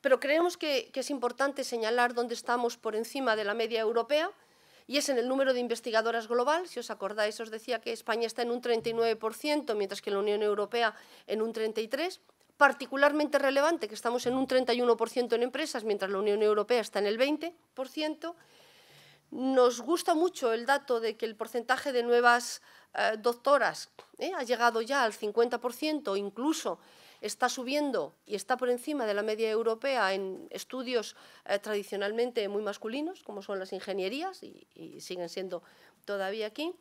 pero creemos que, es importante señalar dónde estamos por encima de la media europea, y es en el número de investigadoras global. Si os acordáis, os decía que España está en un 39%, mientras que la Unión Europea en un 33%. Particularmente relevante que estamos en un 31% en empresas, mientras la Unión Europea está en el 20%. Nos gusta mucho el dato de que el porcentaje de nuevas eh, doctoras eh, ha llegado ya al 50%, incluso está subiendo y está por encima de la media europea en estudios eh, tradicionalmente muy masculinos, como son las ingenierías, y, siguen siendo todavía aquí.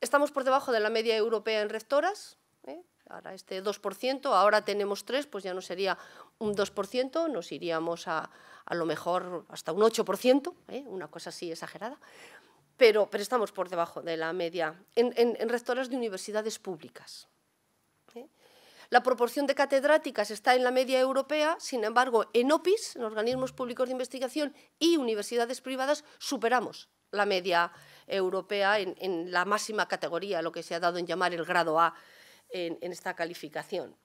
Estamos por debajo de la media europea en rectoras, ¿eh? ahora este 2%, ahora tenemos 3, pues ya no sería un 2%, nos iríamos a, a lo mejor hasta un 8%, ¿eh? una cosa así exagerada. Pero, pero, estamos por debajo de la media en rectoras de universidades públicas. La proporción de catedráticas está en la media europea, sin embargo, en OPIS, en organismos públicos de investigación y universidades privadas, superamos la media europea en, la máxima categoría, lo que se ha dado en llamar el grado A en esta calificación.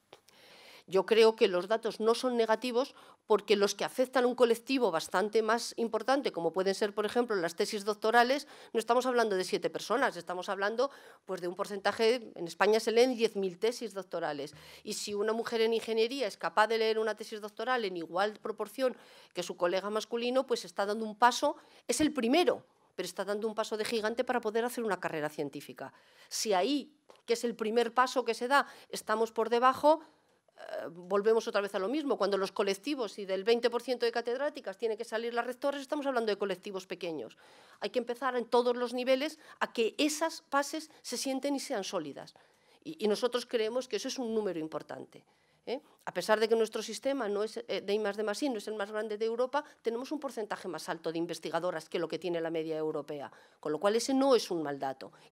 Yo creo que los datos no son negativos porque los que afectan a un colectivo bastante más importante, como pueden ser, por ejemplo, las tesis doctorales, no estamos hablando de siete personas, estamos hablando pues, de un porcentaje, en España se leen 10.000 tesis doctorales. Y si una mujer en ingeniería es capaz de leer una tesis doctoral en igual proporción que su colega masculino, pues está dando un paso, es el primero, pero está dando un paso de gigante para poder hacer una carrera científica. Si ahí, que es el primer paso que se da, estamos por debajo, eh, volvemos otra vez a lo mismo. Cuando los colectivos y del 20% de catedráticas tienen que salir las rectores, estamos hablando de colectivos pequeños. Hay que empezar en todos los niveles a que esas bases se sienten y sean sólidas. Y, nosotros creemos que eso es un número importante. ¿eh? A pesar de que nuestro sistema no es eh, de I más de no es el más grande de Europa, tenemos un porcentaje más alto de investigadoras que lo que tiene la media europea, con lo cual ese no es un mal dato.